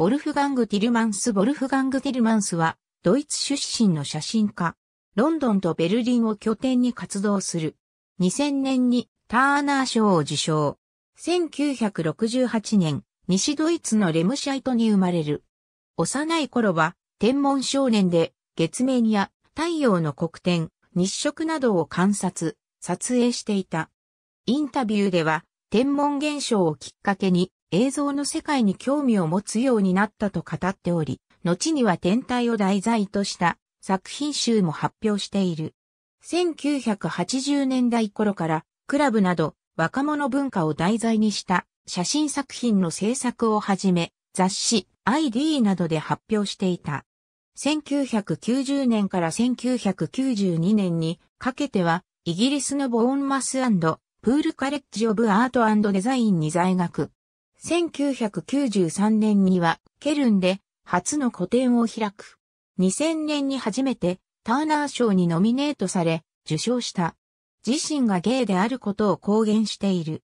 ボルフガング・ティルマンス・ボルフガング・ティルマンスは、ドイツ出身の写真家。ロンドンとベルリンを拠点に活動する。2000年にターナー賞を受賞。1968年、西ドイツのレムシャイトに生まれる。幼い頃は、天文少年で、月面や太陽の黒点、日食などを観察、撮影していた。インタビューでは、天文現象をきっかけに、映像の世界に興味を持つようになったと語っており、後には天体を題材とした作品集も発表している。1980年代頃からクラブなど若者文化を題材にした写真作品の制作をはじめ、雑誌 ID などで発表していた。1990年から1992年にかけてはイギリスのボーンマスプールカレッジオブアートデザインに在学。1993年にはケルンで初の個展を開く。2000年に初めてターナー賞にノミネートされ受賞した。自身がゲイであることを公言している。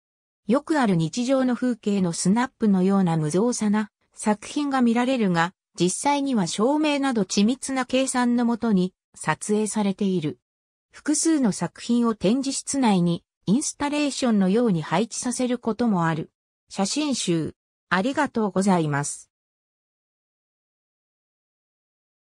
よくある日常の風景のスナップのような無造作な作品が見られるが、実際には照明など緻密な計算のもとに撮影されている。複数の作品を展示室内にインスタレーションのように配置させることもある。写真集、ありがとうございます。